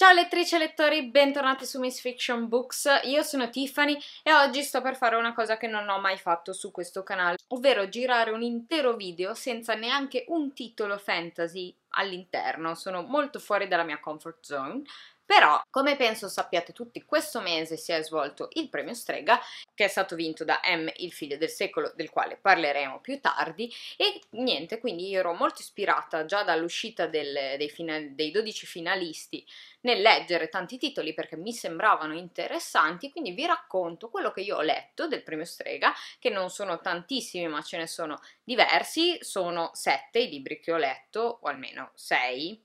Ciao lettrici e lettori, bentornati su Miss Fiction Books, io sono Tiffany e oggi sto per fare una cosa che non ho mai fatto su questo canale, ovvero girare un intero video senza neanche un titolo fantasy all'interno, sono molto fuori dalla mia comfort zone, però, come penso sappiate tutti, questo mese si è svolto il premio Strega, che è stato vinto da M, il figlio del secolo, del quale parleremo più tardi, e niente, quindi io ero molto ispirata già dall'uscita dei, dei 12 finalisti nel leggere tanti titoli perché mi sembravano interessanti, quindi vi racconto quello che io ho letto del premio Strega, che non sono tantissimi ma ce ne sono diversi, sono sette i libri che ho letto, o almeno sei,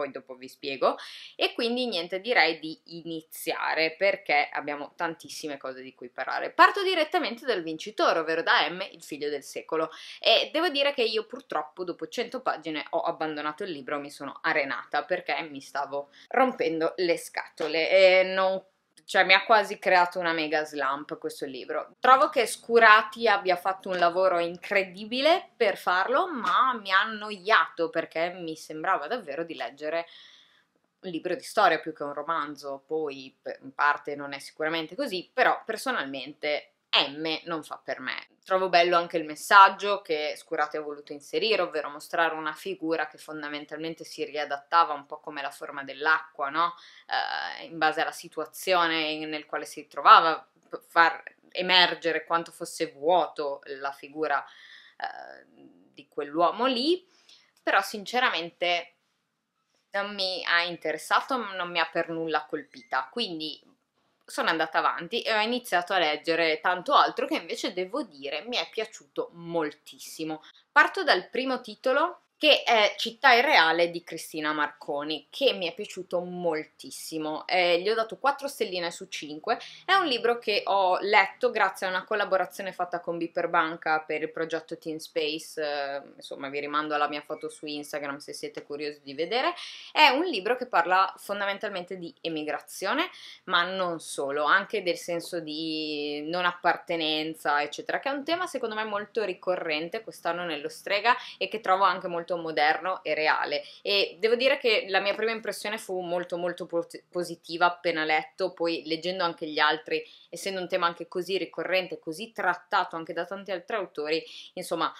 poi dopo vi spiego e quindi niente direi di iniziare perché abbiamo tantissime cose di cui parlare parto direttamente dal vincitore ovvero da M il figlio del secolo e devo dire che io purtroppo dopo 100 pagine ho abbandonato il libro mi sono arenata perché mi stavo rompendo le scatole e non cioè mi ha quasi creato una mega slump questo libro. Trovo che Scurati abbia fatto un lavoro incredibile per farlo, ma mi ha annoiato perché mi sembrava davvero di leggere un libro di storia più che un romanzo, poi in parte non è sicuramente così, però personalmente M non fa per me. Trovo bello anche il messaggio che Scurate ha voluto inserire, ovvero mostrare una figura che fondamentalmente si riadattava un po' come la forma dell'acqua, no? eh, in base alla situazione nel quale si trovava, far emergere quanto fosse vuoto la figura eh, di quell'uomo lì, però sinceramente non mi ha interessato, non mi ha per nulla colpita, quindi sono andata avanti e ho iniziato a leggere tanto altro che invece devo dire mi è piaciuto moltissimo. Parto dal primo titolo che è Città e Reale di Cristina Marconi, che mi è piaciuto moltissimo. Eh, gli ho dato 4 stelline su 5. È un libro che ho letto grazie a una collaborazione fatta con Biperbanca per il progetto Teen Space. Eh, insomma, vi rimando alla mia foto su Instagram se siete curiosi di vedere. È un libro che parla fondamentalmente di emigrazione, ma non solo, anche del senso di non appartenenza, eccetera, che è un tema secondo me molto ricorrente quest'anno nello Strega e che trovo anche molto molto moderno e reale e devo dire che la mia prima impressione fu molto molto positiva appena letto, poi leggendo anche gli altri, essendo un tema anche così ricorrente, così trattato anche da tanti altri autori, insomma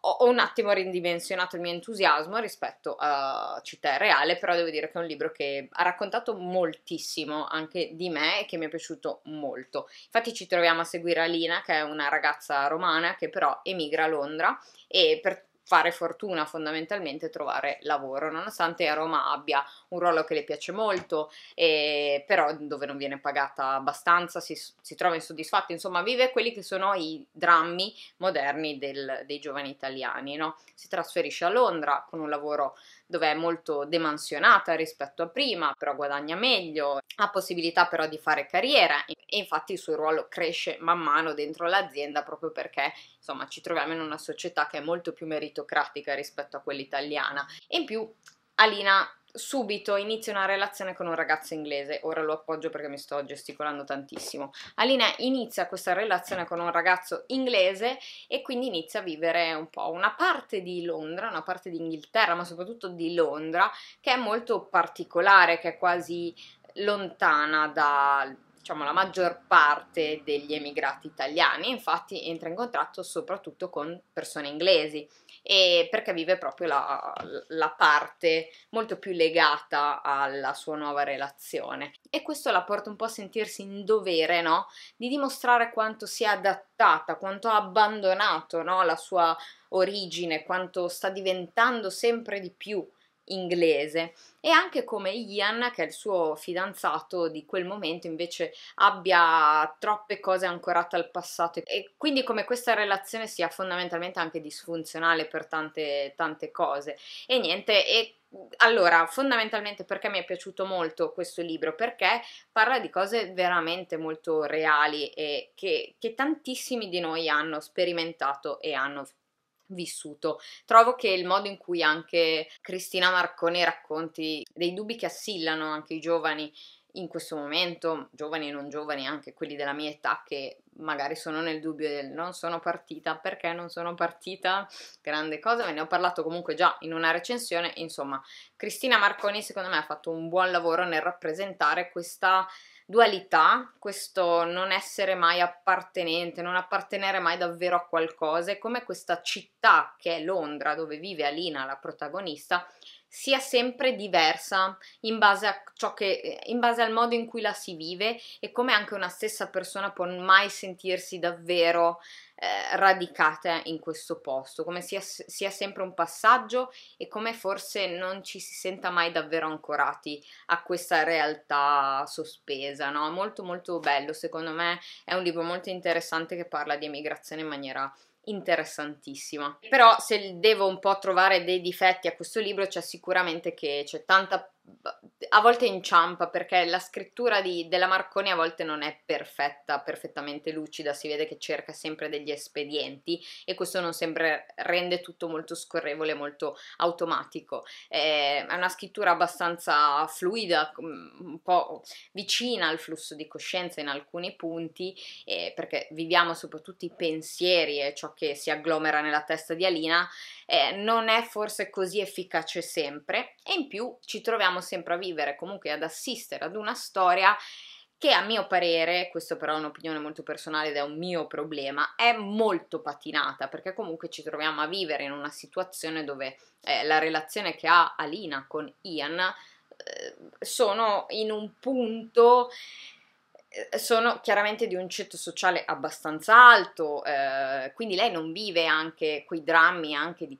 ho un attimo ridimensionato il mio entusiasmo rispetto a Città Reale, però devo dire che è un libro che ha raccontato moltissimo anche di me e che mi è piaciuto molto. Infatti ci troviamo a seguire Alina, che è una ragazza romana che però emigra a Londra e per fare fortuna fondamentalmente trovare lavoro nonostante a Roma abbia un ruolo che le piace molto eh, però dove non viene pagata abbastanza si, si, trova insoddisfatta insomma vive quelli che sono i drammi moderni del, dei giovani italiani no? si trasferisce a Londra con un lavoro dove è molto demansionata rispetto a prima, però guadagna meglio, ha possibilità però di fare carriera e infatti il suo ruolo cresce man mano dentro l'azienda proprio perché insomma ci troviamo in una società che è molto più meritocratica rispetto a quella italiana e in più Alina subito inizia una relazione con un ragazzo inglese, ora lo appoggio perché mi sto gesticolando tantissimo. Alina inizia questa relazione con un ragazzo inglese e quindi inizia a vivere un po' una parte di Londra, una parte di Inghilterra, ma soprattutto di Londra, che è molto particolare, che è quasi lontana da diciamo, la maggior parte degli emigrati italiani, infatti entra in contatto soprattutto con persone inglesi perché vive proprio la, la parte molto più legata alla sua nuova relazione e questo la porta un po' a sentirsi in dovere no? di dimostrare quanto si è adattata, quanto ha abbandonato no? la sua origine, quanto sta diventando sempre di più inglese e anche come Ian, che è il suo fidanzato di quel momento, invece abbia troppe cose ancorate al passato e quindi come questa relazione sia fondamentalmente anche disfunzionale per tante, tante cose. E niente, e allora, fondamentalmente perché mi è piaciuto molto questo libro? Perché parla di cose veramente molto reali e che, che tantissimi di noi hanno sperimentato e hanno vissuto. Trovo che il modo in cui anche Cristina Marconi racconti dei dubbi che assillano anche i giovani in questo momento, giovani e non giovani, anche quelli della mia età che magari sono nel dubbio del non sono partita, perché non sono partita, grande cosa, ve ne ho parlato comunque già in una recensione, insomma, Cristina Marconi secondo me ha fatto un buon lavoro nel rappresentare questa dualità, questo non essere mai appartenente, non appartenere mai davvero a qualcosa, e come questa città che è Londra, dove vive Alina, la protagonista, sia sempre diversa in base, che, in base al modo in cui la si vive e come anche una stessa persona può mai sentirsi davvero eh, radicate in questo posto, come sia, sia sempre un passaggio e come forse non ci si senta mai davvero ancorati a questa realtà sospesa, no? Molto molto bello, secondo me è un libro molto interessante che parla di emigrazione in maniera interessantissima. Però se devo un po' trovare dei difetti a questo libro c'è sicuramente che c'è tanta a volte inciampa perché la scrittura di, della Marconi a volte non è perfetta, perfettamente lucida, si vede che cerca sempre degli espedienti e questo non sempre rende tutto molto scorrevole, molto automatico. Eh, è una scrittura abbastanza fluida, un po' vicina al flusso di coscienza in alcuni punti, eh, perché viviamo soprattutto i pensieri e ciò che si agglomera nella testa di Alina, eh, non è forse così efficace sempre e in più ci troviamo continuiamo sempre a vivere, comunque ad assistere ad una storia che a mio parere, questo però è un'opinione molto personale ed è un mio problema, è molto patinata perché comunque ci troviamo a vivere in una situazione dove eh, la relazione che ha Alina con Ian eh, sono in un punto eh, sono chiaramente di un ceto sociale abbastanza alto, eh, quindi lei non vive anche quei drammi anche di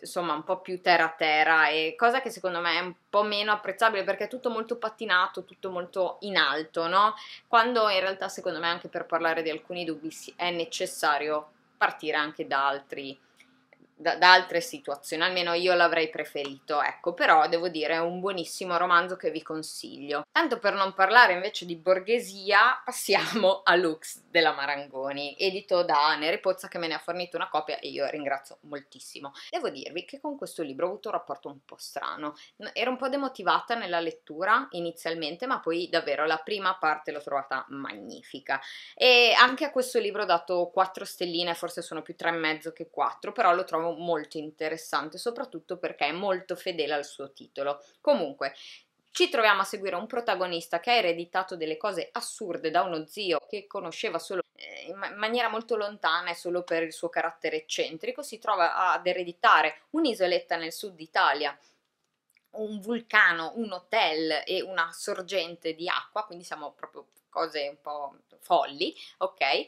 insomma un po' più terra a terra e cosa che secondo me è un po' meno apprezzabile perché è tutto molto pattinato, tutto molto in alto, no? Quando in realtà secondo me anche per parlare di alcuni dubbi è necessario partire anche da altri da, da, altre situazioni, almeno io l'avrei preferito, ecco, però devo dire è un buonissimo romanzo che vi consiglio. Tanto per non parlare invece di borghesia, passiamo a Lux della Marangoni, edito da Nere Pozza che me ne ha fornito una copia e io ringrazio moltissimo. Devo dirvi che con questo libro ho avuto un rapporto un po' strano, ero un po' demotivata nella lettura inizialmente, ma poi davvero la prima parte l'ho trovata magnifica e anche a questo libro ho dato 4 stelline, forse sono più 3,5 che 4, però lo trovo trovo molto interessante, soprattutto perché è molto fedele al suo titolo. Comunque, ci troviamo a seguire un protagonista che ha ereditato delle cose assurde da uno zio che conosceva solo eh, in maniera molto lontana e solo per il suo carattere eccentrico, si trova ad ereditare un'isoletta nel sud d'Italia un vulcano, un hotel e una sorgente di acqua, quindi siamo proprio cose un po' folli, ok?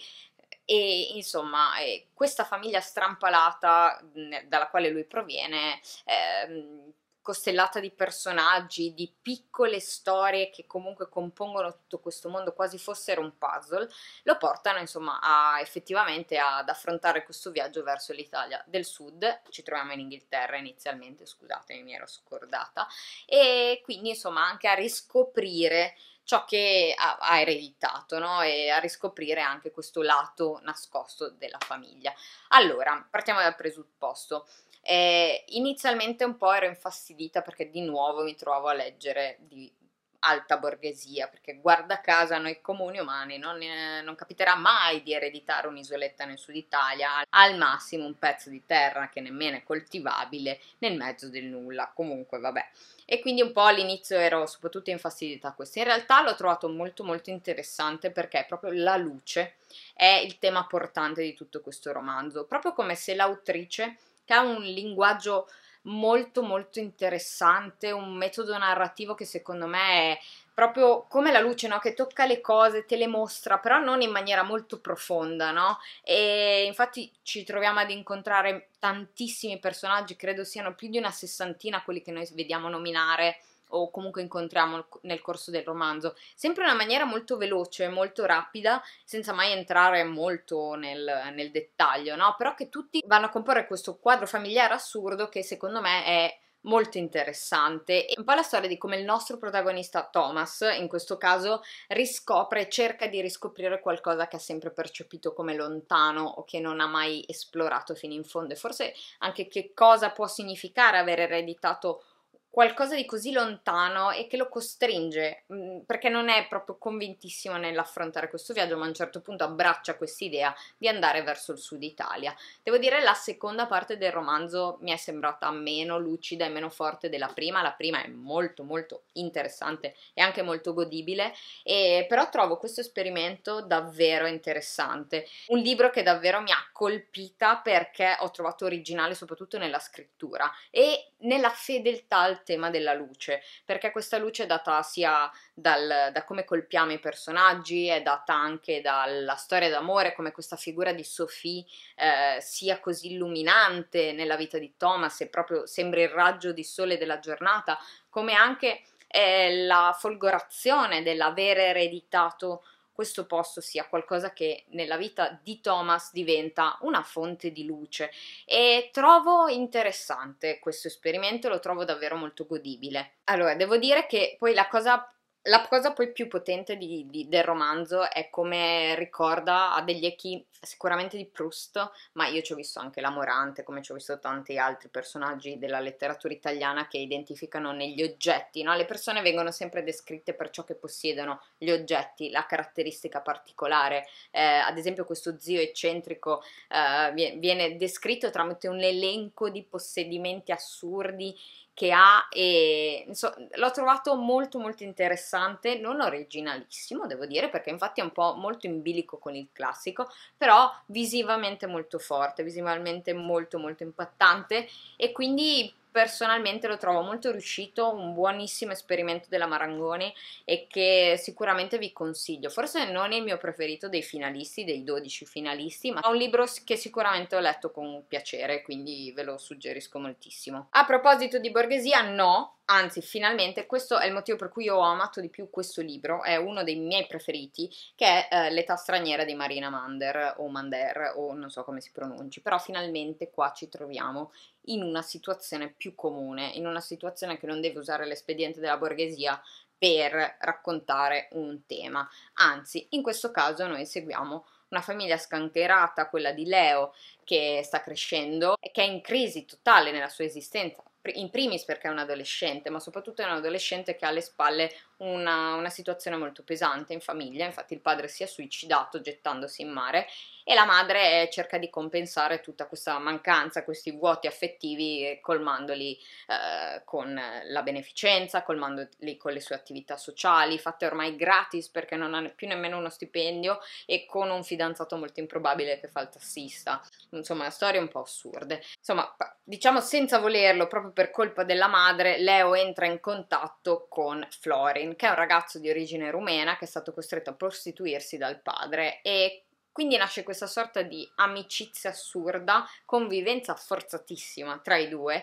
e insomma eh, questa famiglia strampalata mh, dalla quale lui proviene eh, costellata di personaggi, di piccole storie che comunque compongono tutto questo mondo quasi fossero un puzzle, lo portano insomma a, effettivamente ad affrontare questo viaggio verso l'Italia del sud, ci troviamo in Inghilterra inizialmente, scusatemi mi ero scordata, e quindi insomma anche a riscoprire ciò che ha, ha ereditato no? e a riscoprire anche questo lato nascosto della famiglia. Allora, partiamo dal presupposto. Eh, inizialmente un po' ero infastidita perché di nuovo mi trovo a leggere di alta borghesia, perché guarda caso noi comuni umani non, eh, non, capiterà mai di ereditare un'isoletta nel sud Italia, al massimo un pezzo di terra che nemmeno è coltivabile nel mezzo del nulla, comunque vabbè. E quindi un po' all'inizio ero soprattutto infastidita a questo, in realtà l'ho trovato molto molto interessante perché proprio la luce è il tema portante di tutto questo romanzo, proprio come se l'autrice che ha un linguaggio molto molto interessante, un metodo narrativo che secondo me è proprio come la luce, no? che tocca le cose, te le mostra, però non in maniera molto profonda, no? E infatti ci troviamo ad incontrare tantissimi personaggi, credo siano più di una sessantina quelli che noi vediamo nominare o comunque incontriamo nel corso del romanzo, sempre in una maniera molto veloce, molto rapida, senza mai entrare molto nel, nel dettaglio, no? Però che tutti vanno a comporre questo quadro familiare assurdo che secondo me è molto interessante e un po' la storia di come il nostro protagonista Thomas in questo caso riscopre cerca di riscoprire qualcosa che ha sempre percepito come lontano o che non ha mai esplorato fino in fondo e forse anche che cosa può significare avere ereditato qualcosa di così lontano e che lo costringe, mm, perché non è proprio convintissimo nell'affrontare questo viaggio, ma a un certo punto abbraccia quest'idea di andare verso il sud Italia. Devo dire la seconda parte del romanzo mi è sembrata meno lucida e meno forte della prima, la prima è molto molto interessante e anche molto godibile, e però trovo questo esperimento davvero interessante, un libro che davvero mi ha colpita perché ho trovato originale soprattutto nella scrittura e nella fedeltà al tema della luce, perché questa luce è data sia dal, da come colpiamo i personaggi, è data anche dalla storia d'amore, come questa figura di Sophie eh, sia così illuminante nella vita di Thomas e proprio sembra il raggio di sole della giornata, come anche eh, la folgorazione dell'avere ereditato questo posto sia qualcosa che nella vita di Thomas diventa una fonte di luce e trovo interessante questo esperimento, lo trovo davvero molto godibile. Allora, devo dire che poi la cosa la cosa poi più potente di, di, del romanzo è come ricorda a degli echi sicuramente di Proust, ma io ci ho visto anche la Morante, come ci ho visto tanti altri personaggi della letteratura italiana che identificano negli oggetti, no? le persone vengono sempre descritte per ciò che possiedono, gli oggetti, la caratteristica particolare, eh, ad esempio questo zio eccentrico eh, viene descritto tramite un elenco di possedimenti assurdi che ha e insomma, l'ho trovato molto molto interessante, non originalissimo devo dire perché infatti è un po' molto in bilico con il classico, però visivamente molto forte, visivamente molto molto impattante e quindi personalmente lo trovo molto riuscito, un buonissimo esperimento della Marangoni e che sicuramente vi consiglio. Forse non è il mio preferito dei finalisti, dei 12 finalisti, ma è un libro che sicuramente ho letto con piacere, quindi ve lo suggerisco moltissimo. A proposito di borghesia, no, anzi finalmente questo è il motivo per cui io ho amato di più questo libro, è uno dei miei preferiti, che è eh, L'età straniera di Marina Mander o Mander o non so come si pronunci, però finalmente qua ci troviamo in una situazione più comune, in una situazione che non deve usare l'espediente della borghesia per raccontare un tema, anzi in questo caso noi seguiamo una famiglia scancherata, quella di Leo, che sta crescendo e che è in crisi totale nella sua esistenza, in primis perché è un adolescente, ma soprattutto è un adolescente che ha alle spalle una, una situazione molto pesante in famiglia, infatti il padre si è suicidato gettandosi in mare e la madre eh, cerca di compensare tutta questa mancanza, questi vuoti affettivi eh, colmandoli eh, con eh, la beneficenza, colmandoli con le sue attività sociali, fatte ormai gratis perché non ha più nemmeno uno stipendio e con un fidanzato molto improbabile che fa il tassista. Insomma, storie un po' assurde. Insomma, diciamo senza volerlo, proprio per colpa della madre, Leo entra in contatto con Florin, che è un ragazzo di origine rumena che è stato costretto a prostituirsi dal padre e quindi nasce questa sorta di amicizia assurda, convivenza forzatissima tra i due,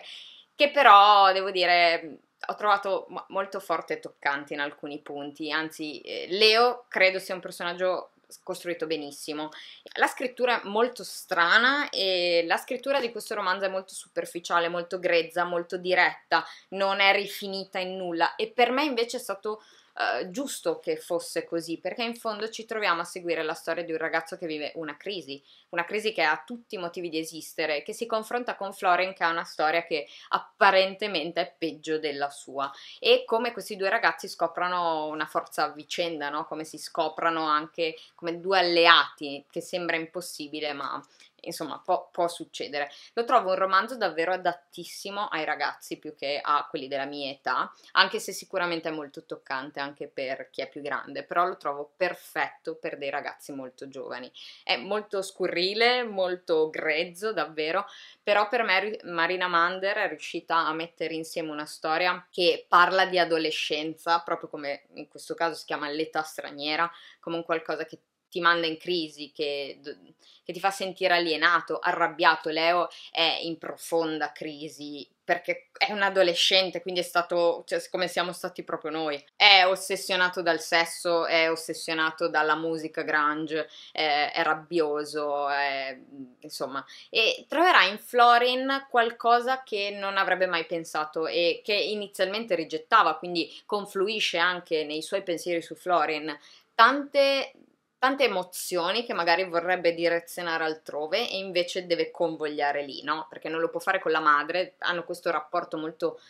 che però devo dire ho trovato molto forte e toccante in alcuni punti, anzi eh, Leo credo sia un personaggio costruito benissimo. La scrittura è molto strana e la scrittura di questo romanzo è molto superficiale, molto grezza, molto diretta, non è rifinita in nulla e per me invece è stato eh, giusto che fosse così, perché in fondo ci troviamo a seguire la storia di un ragazzo che vive una crisi, una crisi che ha tutti i motivi di esistere, che si confronta con Florin che ha una storia che apparentemente è peggio della sua e come questi due ragazzi scoprono una forza a vicenda, no? come si scoprono anche come due alleati che sembra impossibile ma insomma può, può, succedere. Lo trovo un romanzo davvero adattissimo ai ragazzi più che a quelli della mia età, anche se sicuramente è molto toccante anche per chi è più grande, però lo trovo perfetto per dei ragazzi molto giovani. È molto scurrile, molto grezzo davvero, però per me Marina Mander è riuscita a mettere insieme una storia che parla di adolescenza, proprio come in questo caso si chiama l'età straniera, come un qualcosa che ti manda in crisi, che, che ti fa sentire alienato, arrabbiato. Leo è in profonda crisi perché è un adolescente, quindi è stato cioè, come siamo stati proprio noi. È ossessionato dal sesso, è ossessionato dalla musica grunge, è, è rabbioso, è, insomma. E troverà in Florin qualcosa che non avrebbe mai pensato e che inizialmente rigettava, quindi confluisce anche nei suoi pensieri su Florin. Tante tante emozioni che magari vorrebbe direzionare altrove e invece deve convogliare lì, no? Perché non lo può fare con la madre, hanno questo rapporto molto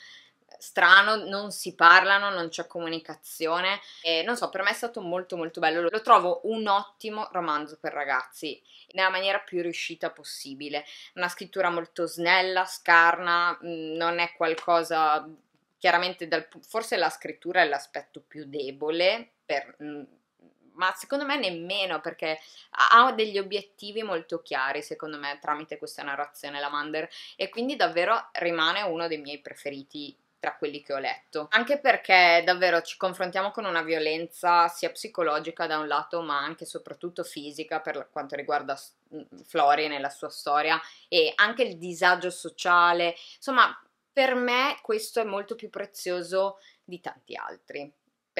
eh, strano, non si parlano, non c'è comunicazione e non so, per me è stato molto molto bello, lo trovo un ottimo romanzo per ragazzi, nella maniera più riuscita possibile, una scrittura molto snella, scarna, mm, non è qualcosa chiaramente dal, forse la scrittura è l'aspetto più debole per mm, ma secondo me nemmeno perché ha degli obiettivi molto chiari, secondo me, tramite questa narrazione la Mander e quindi davvero rimane uno dei miei preferiti tra quelli che ho letto, anche perché davvero ci confrontiamo con una violenza sia psicologica da un lato, ma anche e soprattutto fisica per quanto riguarda mm, Flori nella sua storia e anche il disagio sociale, insomma, per me questo è molto più prezioso di tanti altri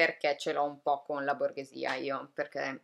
perché ce l'ho un po' con la borghesia io, perché mm,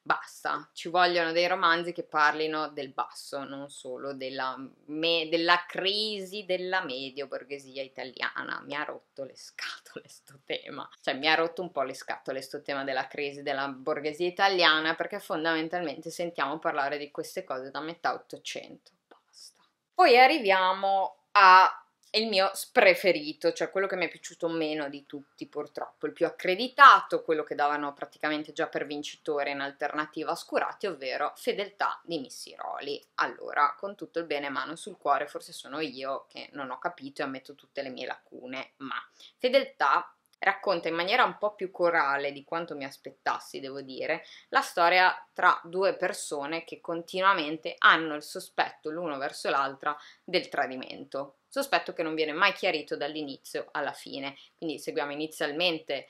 basta, ci vogliono dei romanzi che parlino del basso, non solo della, me, della crisi della medio borghesia italiana. Mi ha rotto le scatole sto tema, cioè mi ha rotto un po' le scatole sto tema della crisi della borghesia italiana perché fondamentalmente sentiamo parlare di queste cose da metà 800. Basta. Poi arriviamo a è il mio preferito, cioè quello che mi è piaciuto meno di tutti purtroppo, il più accreditato, quello che davano praticamente già per vincitore in alternativa a Scurati, ovvero Fedeltà di Missiroli. Allora, con tutto il bene mano sul cuore, forse sono io che non ho capito e ammetto tutte le mie lacune, ma Fedeltà racconta in maniera un po' più corale di quanto mi aspettassi, devo dire, la storia tra due persone che continuamente hanno il sospetto l'uno verso l'altra del tradimento. Sospetto che non viene mai chiarito dall'inizio alla fine. Quindi seguiamo inizialmente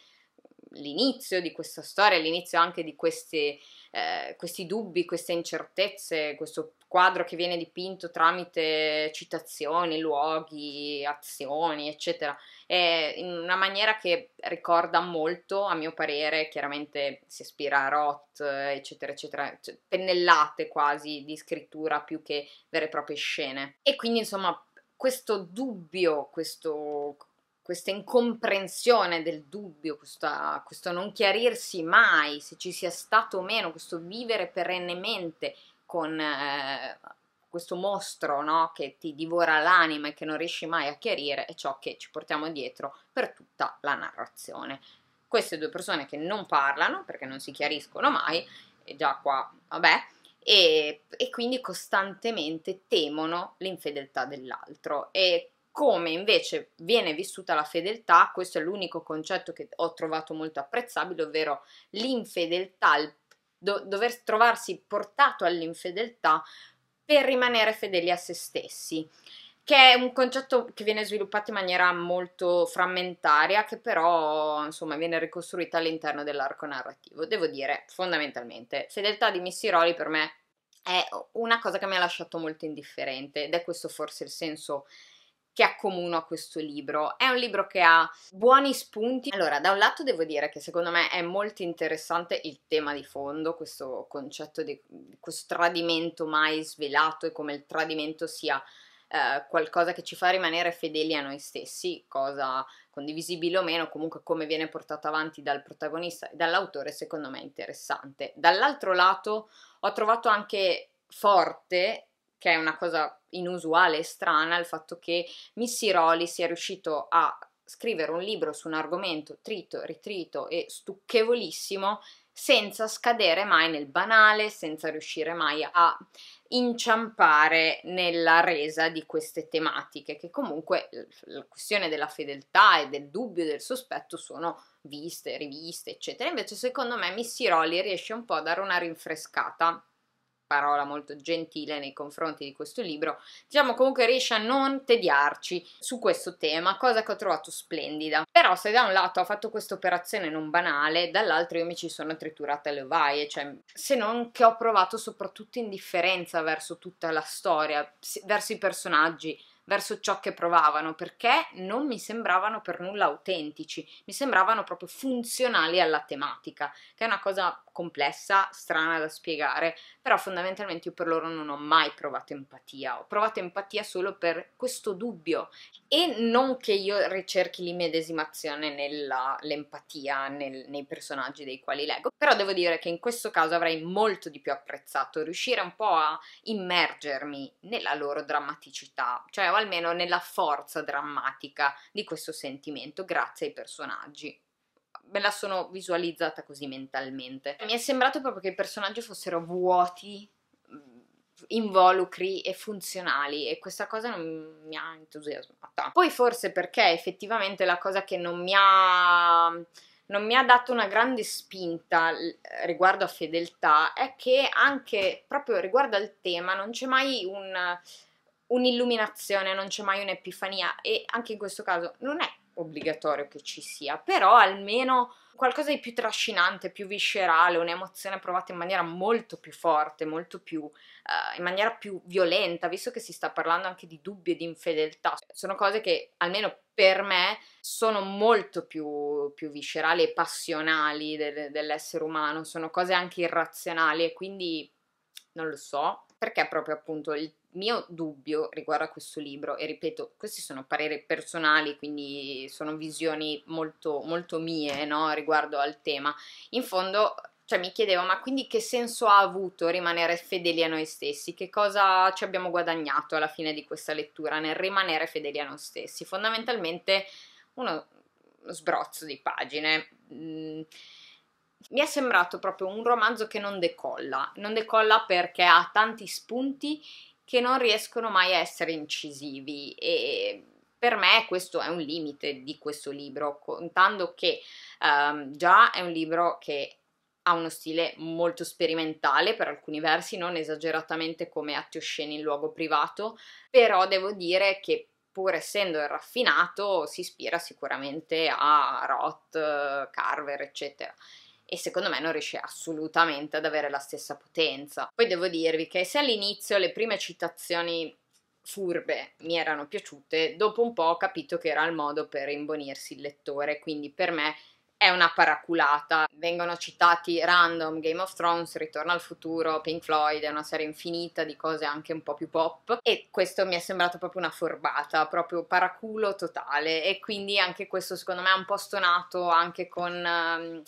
mhmm, l'inizio di questa storia, l'inizio anche di questi, eh, questi dubbi, queste incertezze, questo quadro che viene dipinto tramite citazioni, luoghi, azioni, eccetera, eh, in una maniera che ricorda molto, a mio parere, chiaramente si ispira a Roth, eccetera, eccetera, cioè, pennellate quasi di scrittura più che vere e proprie scene. E quindi, insomma, questo dubbio, questo, questa incomprensione del dubbio, questa, questo non chiarirsi mai se ci sia stato o meno, questo vivere perennemente con... Eh, questo mostro no, che ti divora l'anima e che non riesci mai a chiarire è ciò che ci portiamo dietro per tutta la narrazione. Queste due persone che non parlano perché non si chiariscono mai, e già qua vabbè, e, e quindi costantemente temono l'infedeltà dell'altro e come invece viene vissuta la fedeltà, questo è l'unico concetto che ho trovato molto apprezzabile, ovvero l'infedeltà, il do, dover trovarsi portato all'infedeltà per rimanere fedeli a se stessi che è un concetto che viene sviluppato in maniera molto frammentaria, che però insomma viene ricostruita all'interno dell'arco narrativo. Devo dire, fondamentalmente, fedeltà di Missy Missiroli per me è una cosa che mi ha lasciato molto indifferente ed è questo forse il senso che accomuno a questo libro. È un libro che ha buoni spunti. Allora, da un lato devo dire che secondo me è molto interessante il tema di fondo, questo concetto di questo tradimento mai svelato e come il tradimento sia eh, qualcosa che ci fa rimanere fedeli a noi stessi, cosa condivisibile o meno, comunque come viene portato avanti dal protagonista e dall'autore, secondo me è interessante. Dall'altro lato ho trovato anche forte che è una cosa inusuale e strana, il fatto che Missy Roli sia riuscito a scrivere un libro su un argomento trito, ritrito e stucchevolissimo senza scadere mai nel banale, senza riuscire mai a inciampare nella resa di queste tematiche, che comunque eh, la questione della fedeltà e del dubbio e del sospetto sono viste, riviste, eccetera. Invece, secondo me, Missy Rolli riesce un po' a dare una rinfrescata parola molto gentile nei confronti di questo libro, diciamo comunque riesce a non tediarci su questo tema, cosa che ho trovato splendida. Però se da un lato ha fatto questa operazione non banale, dall'altro io mi ci sono triturata le ovaie, cioè se non che ho provato soprattutto indifferenza verso tutta la storia, verso i personaggi, verso ciò che provavano perché non mi sembravano per nulla autentici, mi sembravano proprio funzionali alla tematica, che è una cosa complessa, strana da spiegare, però fondamentalmente io per loro non ho mai provato empatia, ho provato empatia solo per questo dubbio e non che io ricerchi l'immedesimazione nell'empatia nel, nei personaggi dei quali leggo, però devo dire che in questo caso avrei molto di più apprezzato riuscire un po' a immergermi nella loro drammaticità, cioè o almeno nella forza drammatica di questo sentimento grazie ai personaggi me la sono visualizzata così mentalmente. Mi è sembrato proprio che i personaggi fossero vuoti, mm, involucri e funzionali e questa cosa non mi ha entusiasmata. Poi forse perché effettivamente la cosa che non mi ha non mi ha dato una grande spinta riguardo a fedeltà è che anche proprio riguardo al tema non c'è mai un, un'illuminazione, non c'è mai un'epifania e anche in questo caso non è obbligatorio che ci sia, però almeno qualcosa di più trascinante, più viscerale, un'emozione provata in maniera molto più forte, molto più uh, in maniera più violenta, visto che si sta parlando anche di dubbi e di infedeltà. Sono cose che almeno per me sono molto più, più viscerali e passionali de- dell'essere umano, sono cose anche irrazionali e quindi non lo so, perché proprio appunto il mio dubbio riguardo a questo libro, e ripeto, questi sono pareri personali, quindi sono visioni molto, molto mie no? riguardo al tema, in fondo cioè, mi chiedevo, ma quindi che senso ha avuto rimanere fedeli a noi stessi? Che cosa ci abbiamo guadagnato alla fine di questa lettura nel rimanere fedeli a noi stessi? Fondamentalmente uno sbrozzo di pagine. Mm mi è sembrato proprio un romanzo che non decolla, non decolla perché ha tanti spunti che non riescono mai a essere incisivi e per me questo è un limite di questo libro, contando che um, già è un libro che ha uno stile molto sperimentale per alcuni versi, non esageratamente come atti osceni in luogo privato, però devo dire che pur essendo raffinato si ispira sicuramente a Roth, Carver, eccetera e secondo me non riesce assolutamente ad avere la stessa potenza. Poi devo dirvi che se all'inizio le prime citazioni furbe mi erano piaciute, dopo un po' ho capito che era il modo per imbonirsi il lettore, quindi per me è una paraculata. Vengono citati random Game of Thrones, Ritorno al futuro, Pink Floyd, è una serie infinita di cose anche un po' più pop e questo mi è sembrato proprio una forbata, proprio paraculo totale e quindi anche questo secondo me è un po' stonato anche con ehm,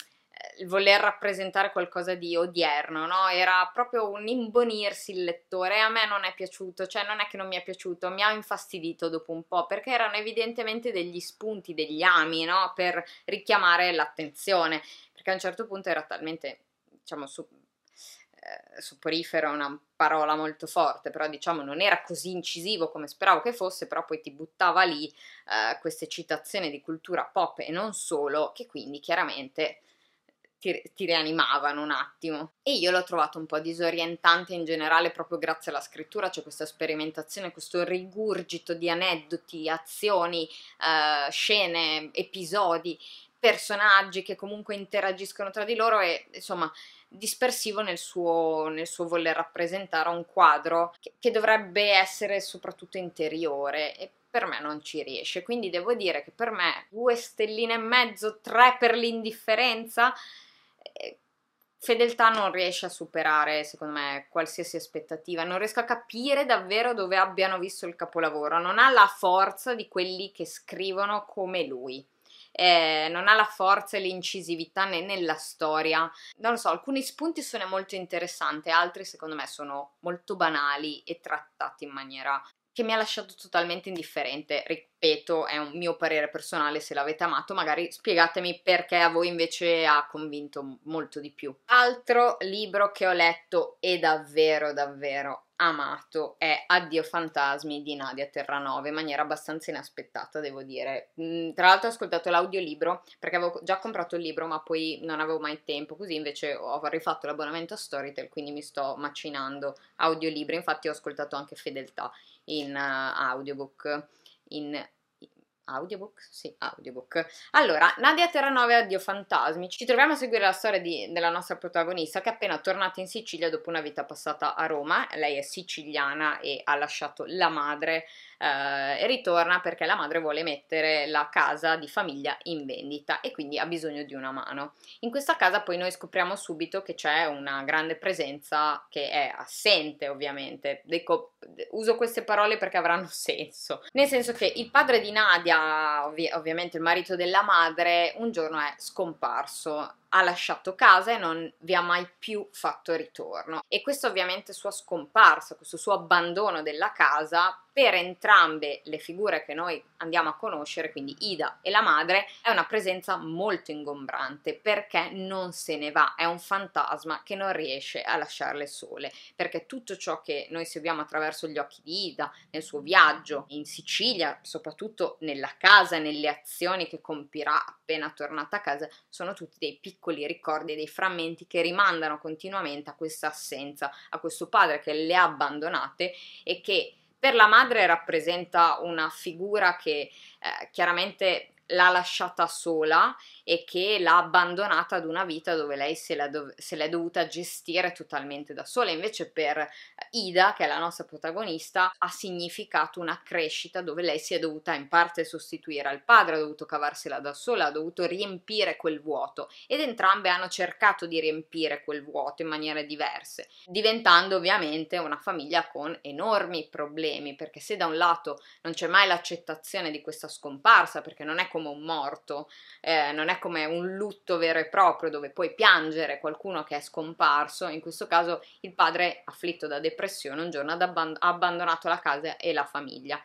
il voler rappresentare qualcosa di odierno, no? Era proprio un imbonirsi il lettore, a me non è piaciuto, cioè non è che non mi è piaciuto, mi ha infastidito dopo un po', perché erano evidentemente degli spunti, degli ami, no? Per richiamare l'attenzione, perché a un certo punto era talmente, diciamo, su, eh, soporifero una parola molto forte, però diciamo non era così incisivo come speravo che fosse, però poi ti buttava lì eh, questa citazione di cultura pop e non solo, che quindi chiaramente ti, ti rianimavano un attimo. E io l'ho trovato un po' disorientante in generale proprio grazie alla scrittura, c'è cioè questa sperimentazione, questo rigurgito di aneddoti, azioni, eh, scene, episodi, personaggi che comunque interagiscono tra di loro e insomma dispersivo nel suo, nel suo, voler rappresentare un quadro che, che, dovrebbe essere soprattutto interiore e per me non ci riesce. Quindi devo dire che per me due stelline e mezzo, tre per l'indifferenza Fedeltà non riesce a superare, secondo me, qualsiasi aspettativa, non riesco a capire davvero dove abbiano visto il capolavoro, non ha la forza di quelli che scrivono come lui. Eh, non ha la forza e l'incisività né nella storia. Non lo so, alcuni spunti sono molto interessanti, altri secondo me sono molto banali e trattati in maniera che mi ha lasciato totalmente indifferente. Ripeto, è un mio parere personale, se l'avete amato magari spiegatemi perché a voi invece ha convinto molto di più. Altro libro che ho letto e davvero davvero amato è Addio Fantasmi di Nadia Terranova in maniera abbastanza inaspettata, devo dire. Mm, tra l'altro ho ascoltato l'audiolibro perché avevo già comprato il libro ma poi non avevo mai tempo, così invece ho rifatto l'abbonamento a Storytel, quindi mi sto macinando audiolibri, infatti ho ascoltato anche Fedeltà in uh, audiobook in audiobook? Sì, audiobook. Allora, Nadia Terranova e Addio Fantasmi. Ci troviamo a seguire la storia di, della nostra protagonista che è appena tornata in Sicilia dopo una vita passata a Roma. Lei è siciliana e ha lasciato la madre eh, ritorna perché la madre vuole mettere la casa di famiglia in vendita e quindi ha bisogno di una mano. In questa casa poi noi scopriamo subito che c'è una grande presenza che è assente ovviamente, Dico, uso queste parole perché avranno senso, nel senso che il padre di Nadia, ovvi- ovviamente il marito della madre, un giorno è scomparso ha lasciato casa e non vi ha mai più fatto ritorno. E questa ovviamente sua scomparsa, questo suo abbandono della casa per entrambe le figure che noi andiamo a conoscere, quindi Ida e la madre, è una presenza molto ingombrante perché non se ne va, è un fantasma che non riesce a lasciarle sole, perché tutto ciò che noi seguiamo attraverso gli occhi di Ida, nel suo viaggio in Sicilia, soprattutto nella casa, nelle azioni che compirà appena tornata a casa, sono tutti dei piccoli piccoli ricordi, dei frammenti che rimandano continuamente a questa assenza, a questo padre che le ha abbandonate e che per la madre rappresenta una figura che eh, chiaramente l'ha lasciata sola e che l'ha abbandonata ad una vita dove lei se l'è, dov- se l'è dovuta gestire totalmente da sola. Invece per eh, Ida, che è la nostra protagonista, ha significato una crescita dove lei si è dovuta in parte sostituire al padre, ha dovuto cavarsela da sola, ha dovuto riempire quel vuoto ed entrambe hanno cercato di riempire quel vuoto in maniere diverse, diventando ovviamente una famiglia con enormi problemi, perché se da un lato non c'è mai l'accettazione di questa scomparsa, perché non è come un morto, eh, non è come un lutto vero e proprio dove puoi piangere qualcuno che è scomparso, in questo caso il padre afflitto da depressione un giorno ha abbandonato la casa e la famiglia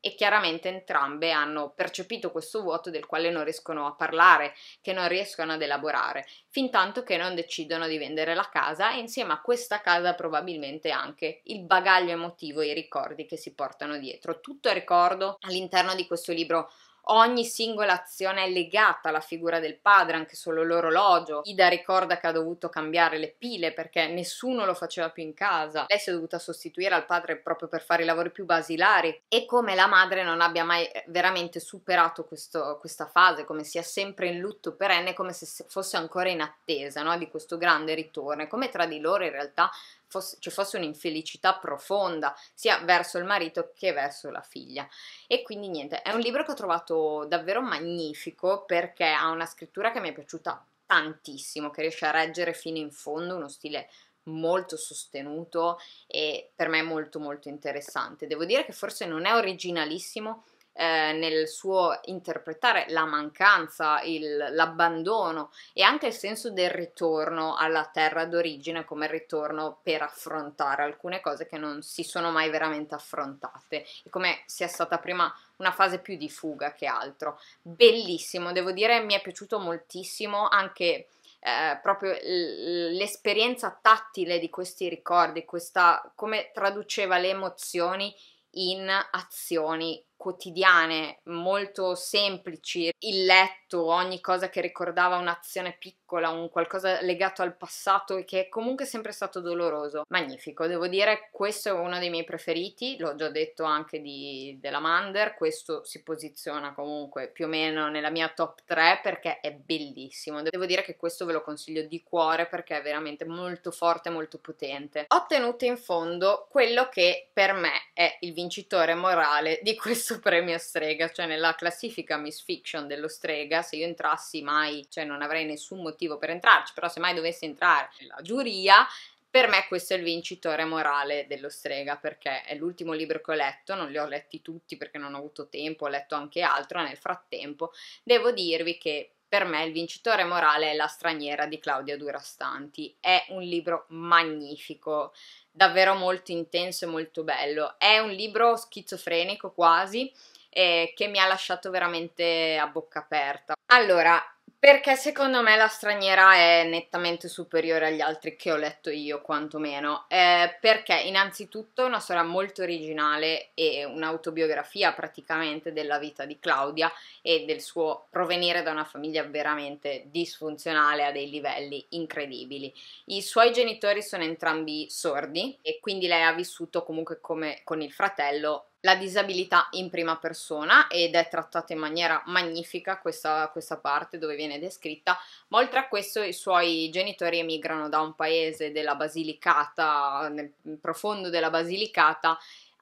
e chiaramente entrambe hanno percepito questo vuoto del quale non riescono a parlare, che non riescono ad elaborare, fin tanto che non decidono di vendere la casa e insieme a questa casa probabilmente anche il bagaglio emotivo e i ricordi che si portano dietro. Tutto il ricordo all'interno di questo libro Ogni singola azione è legata alla figura del padre, anche solo l'orologio. Ida ricorda che ha dovuto cambiare le pile perché nessuno lo faceva più in casa. Lei si è dovuta sostituire al padre proprio per fare i lavori più basilari e come la madre non abbia mai eh, veramente superato questo, questa fase, come sia sempre in lutto perenne, come se fosse ancora in attesa no? di questo grande ritorno. E come tra di loro in realtà fosse, ci fosse un'infelicità profonda sia verso il marito che verso la figlia. E quindi niente, è un libro che ho trovato davvero magnifico perché ha una scrittura che mi è piaciuta tantissimo, che riesce a reggere fino in fondo uno stile molto sostenuto e per me molto molto interessante. Devo dire che forse non è originalissimo, eh, nel suo interpretare la mancanza, il, l'abbandono e anche il senso del ritorno alla terra d'origine come ritorno per affrontare alcune cose che non si sono mai veramente affrontate e come sia stata prima una fase più di fuga che altro. Bellissimo, devo dire, mi è piaciuto moltissimo anche eh, proprio l'esperienza tattile di questi ricordi, questa, come traduceva le emozioni in azioni quotidiane, molto semplici, il letto, ogni cosa che ricordava un'azione piccola, un qualcosa legato al passato che è comunque sempre stato doloroso. Magnifico, devo dire, questo è uno dei miei preferiti, l'ho già detto anche di, della Mander, questo si posiziona comunque più o meno nella mia top 3 perché è bellissimo. Devo dire che questo ve lo consiglio di cuore perché è veramente molto forte, molto potente. Ho tenuto in fondo quello che per me è il vincitore morale di questo stesso premio strega, cioè nella classifica Miss Fiction dello strega, se io entrassi mai, cioè non avrei nessun motivo per entrarci, però se mai dovessi entrare nella giuria, per me questo è il vincitore morale dello strega perché è l'ultimo libro che ho letto, non li ho letti tutti perché non ho avuto tempo, ho letto anche altro nel frattempo. Devo dirvi che per me il vincitore morale è La straniera di Claudia Durastanti. È un libro magnifico, davvero molto intenso e molto bello. È un libro schizofrenico quasi, eh, che mi ha lasciato veramente a bocca aperta. Allora, perché secondo me la straniera è nettamente superiore agli altri che ho letto io, quantomeno. Eh, perché innanzitutto è una storia molto originale e un'autobiografia praticamente della vita di Claudia e del suo provenire da una famiglia veramente disfunzionale a dei livelli incredibili. I suoi genitori sono entrambi sordi e quindi lei ha vissuto comunque come con il fratello la disabilità in prima persona ed è trattata in maniera magnifica questa, questa parte dove viene descritta, ma oltre a questo i suoi genitori emigrano da un paese della Basilicata, nel profondo della Basilicata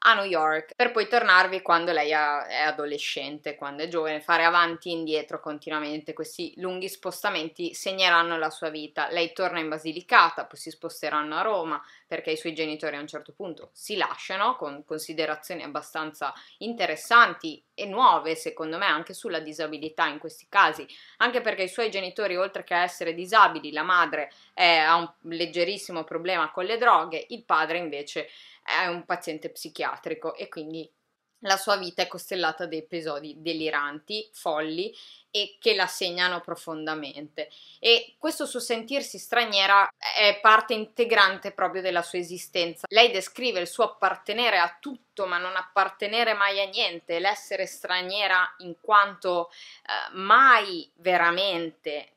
a New York per poi tornarvi quando lei è adolescente, quando è giovane, fare avanti e indietro continuamente questi lunghi spostamenti segneranno la sua vita. Lei torna in Basilicata, poi si sposteranno a Roma perché i suoi genitori a un certo punto si lasciano con considerazioni abbastanza interessanti e nuove secondo me anche sulla disabilità in questi casi, anche perché i suoi genitori oltre che a essere disabili, la madre è, ha un leggerissimo problema con le droghe, il padre invece è un paziente psichiatrico e quindi la sua vita è costellata da episodi deliranti, folli e che la segnano profondamente. E questo suo sentirsi straniera è parte integrante proprio della sua esistenza. Lei descrive il suo appartenere a tutto, ma non appartenere mai a niente, l'essere straniera in quanto eh, mai veramente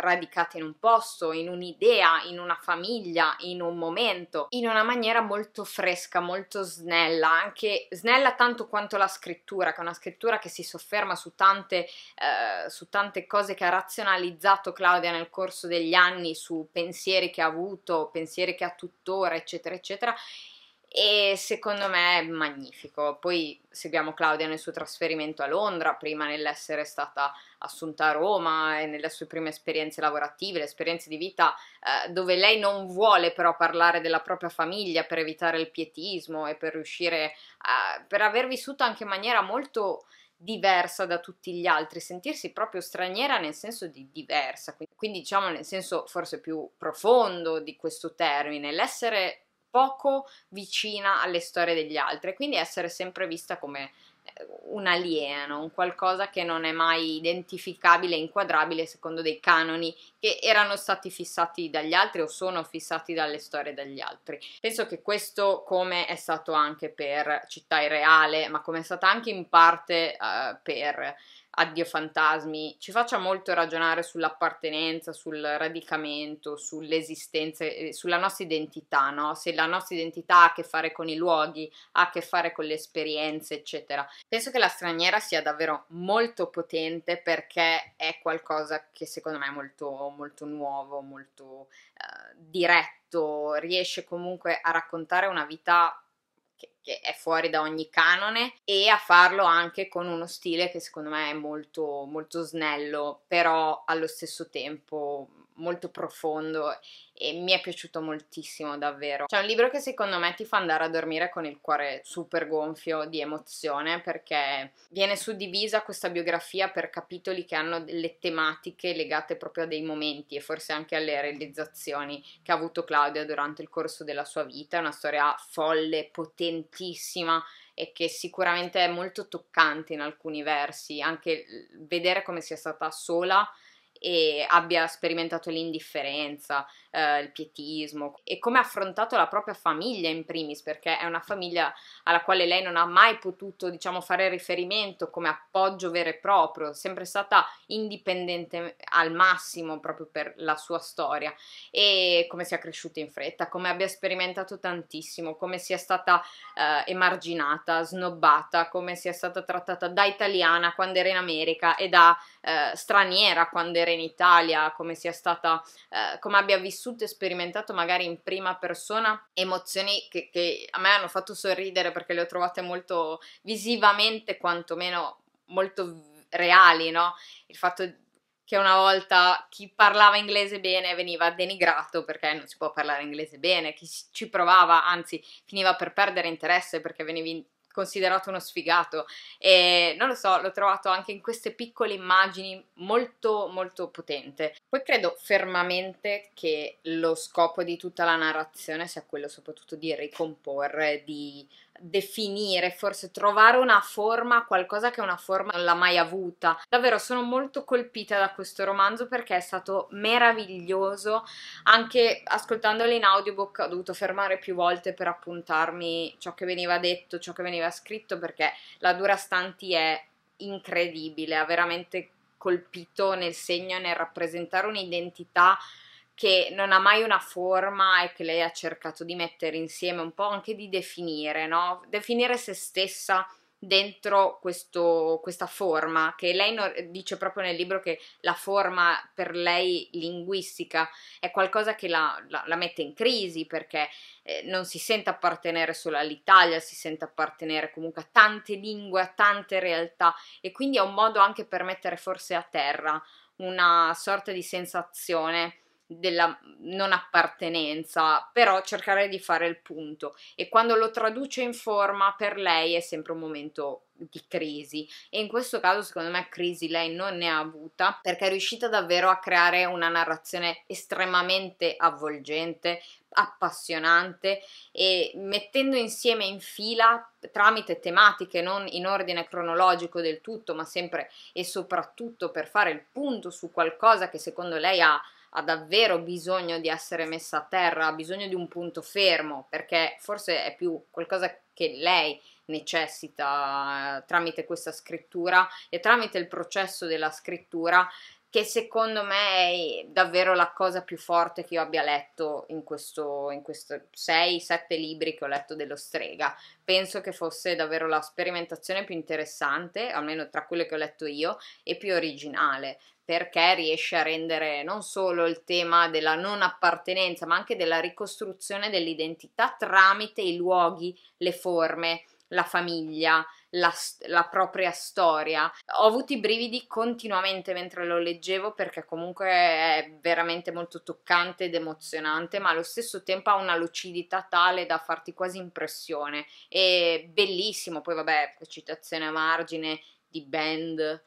radicate in un posto, in un'idea, in una famiglia, in un momento, in una maniera molto fresca, molto snella, anche snella tanto quanto la scrittura, che è una scrittura che si sofferma su tante, eh, su tante cose che ha razionalizzato Claudia nel corso degli anni, su pensieri che ha avuto, pensieri che ha tuttora, eccetera, eccetera e secondo me è magnifico. Poi seguiamo Claudia nel suo trasferimento a Londra, prima nell'essere stata assunta a Roma e nelle sue prime esperienze lavorative, le esperienze di vita eh, dove lei non vuole però parlare della propria famiglia per evitare il pietismo e per riuscire a, per aver vissuto anche in maniera molto diversa da tutti gli altri, sentirsi proprio straniera nel senso di diversa, quindi, quindi diciamo nel senso forse più profondo di questo termine, l'essere poco vicina alle storie degli altri, quindi essere sempre vista come eh, un alieno, un qualcosa che non è mai identificabile, inquadrabile secondo dei canoni che erano stati fissati dagli altri o sono fissati dalle storie dagli altri. Penso che questo, come è stato anche per Città Irreale, ma come è stato anche in parte uh, per Addio Fantasmi, ci faccia molto ragionare sull'appartenenza, sul radicamento, sull'esistenza, eh, sulla nostra identità, no? se la nostra identità ha a che fare con i luoghi, ha a che fare con le esperienze, eccetera. Penso che la straniera sia davvero molto potente perché è qualcosa che secondo me è molto, molto nuovo, molto eh, diretto, riesce comunque a raccontare una vita che, che, è fuori da ogni canone e a farlo anche con uno stile che secondo me è molto, molto snello, però allo stesso tempo molto profondo e mi è piaciuto moltissimo davvero. C'è un libro che secondo me ti fa andare a dormire con il cuore super gonfio di emozione perché viene suddivisa questa biografia per capitoli che hanno delle tematiche legate proprio a dei momenti e forse anche alle realizzazioni che ha avuto Claudia durante il corso della sua vita. È una storia folle, potentissima e che sicuramente è molto toccante in alcuni versi, anche vedere come sia stata sola e abbia sperimentato l'indifferenza, eh, il pietismo e come ha affrontato la propria famiglia in primis, perché è una famiglia alla quale lei non ha mai potuto, diciamo, fare riferimento come appoggio vero e proprio, sempre stata indipendente al massimo proprio per la sua storia e come sia cresciuta in fretta, come abbia sperimentato tantissimo, come sia stata eh, emarginata, snobbata, come sia stata trattata da italiana quando era in America e da eh, straniera quando era in Italia, come sia stata, eh, come abbia vissuto vissuto e sperimentato magari in prima persona emozioni che, che a me hanno fatto sorridere perché le ho trovate molto visivamente, quantomeno molto reali, no? Il fatto che una volta chi parlava inglese bene veniva denigrato perché non si può parlare inglese bene, chi ci provava anzi finiva per perdere interesse perché venivi considerato uno sfigato e non lo so, l'ho trovato anche in queste piccole immagini molto molto potente. Poi credo fermamente che lo scopo di tutta la narrazione sia quello soprattutto di ricomporre, di definire, forse trovare una forma, qualcosa che una forma non l'ha mai avuta. Davvero sono molto colpita da questo romanzo perché è stato meraviglioso, anche ascoltandolo in audiobook ho dovuto fermare più volte per appuntarmi ciò che veniva detto, ciò che veniva scritto perché la Dura Stanti è incredibile, ha veramente colpito nel segno, e nel rappresentare un'identità che non ha mai una forma e che lei ha cercato di mettere insieme, un po' anche di definire, no? Definire se stessa dentro questo, questa forma, che lei no, dice proprio nel libro che la forma per lei linguistica è qualcosa che la, la, la mette in crisi perché eh, non si sente appartenere solo all'Italia, si sente appartenere comunque a tante lingue, a tante realtà e quindi è un modo anche per mettere forse a terra una sorta di sensazione della non appartenenza, però cercare di fare il punto e quando lo traduce in forma per lei è sempre un momento di crisi e in questo caso secondo me crisi lei non ne ha avuta perché è riuscita davvero a creare una narrazione estremamente avvolgente, appassionante e mettendo insieme in fila tramite tematiche non in ordine cronologico del tutto ma sempre e soprattutto per fare il punto su qualcosa che secondo lei ha ha davvero bisogno di essere messa a terra, ha bisogno di un punto fermo, perché forse è più qualcosa che lei necessita eh, tramite questa scrittura e tramite il processo della scrittura che secondo me è davvero la cosa più forte che io abbia letto in questi 6-7 libri che ho letto dello strega. Penso che fosse davvero la sperimentazione più interessante, almeno tra quelle che ho letto io, e più originale, perché riesce a rendere non solo il tema della non appartenenza, ma anche della ricostruzione dell'identità tramite i luoghi, le forme, la famiglia la, la propria storia. Ho avuto i brividi continuamente mentre lo leggevo perché comunque è veramente molto toccante ed emozionante, ma allo stesso tempo ha una lucidità tale da farti quasi impressione. È bellissimo, poi vabbè, citazione a margine di band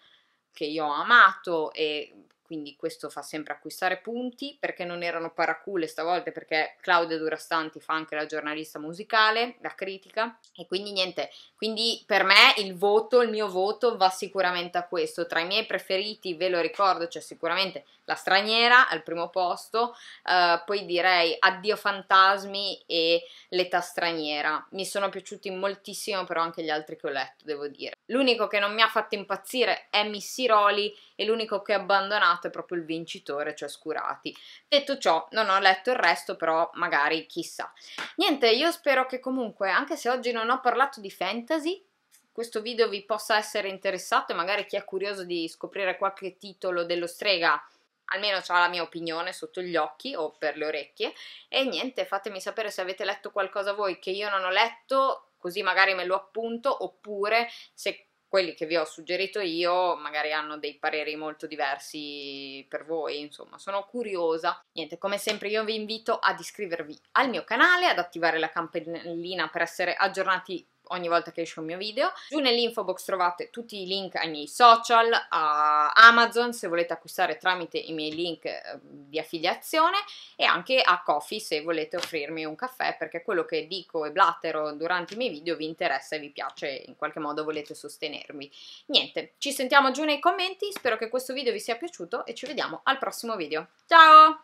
che io ho amato e quindi questo fa sempre acquistare punti perché non erano paracule stavolta perché Claudia Durastanti fa anche la giornalista musicale, la critica e quindi niente, quindi per me il voto, il mio voto va sicuramente a questo, tra i miei preferiti ve lo ricordo cioè sicuramente la straniera al primo posto, eh, poi direi Addio fantasmi e L'età straniera. Mi sono piaciuti moltissimo però anche gli altri che ho letto, devo dire. L'unico che non mi ha fatto impazzire è Missy Roli e l'unico che ho abbandonato è proprio il vincitore, cioè Scurati. Detto ciò, non ho letto il resto, però magari chissà. Niente, io spero che comunque, anche se oggi non ho parlato di fantasy, questo video vi possa essere interessato e magari chi è curioso di scoprire qualche titolo dello strega almeno ho la mia opinione sotto gli occhi o per le orecchie e niente fatemi sapere se avete letto qualcosa voi che io non ho letto così magari me lo appunto oppure se quelli che vi ho suggerito io magari hanno dei pareri molto diversi per voi, insomma, sono curiosa. Niente, come sempre io vi invito ad iscrivervi al mio canale, ad attivare la campanellina per essere aggiornati ogni volta che esce un mio video. Giù nell'info box trovate tutti i link ai miei social, a Amazon se volete acquistare tramite i miei link ehm, di affiliazione e anche a Coffee se volete offrirmi un caffè perché quello che dico e blattero durante i miei video vi interessa e vi piace in qualche modo volete sostenermi. Niente, ci sentiamo giù nei commenti, spero che questo video vi sia piaciuto e ci vediamo al prossimo video. Ciao!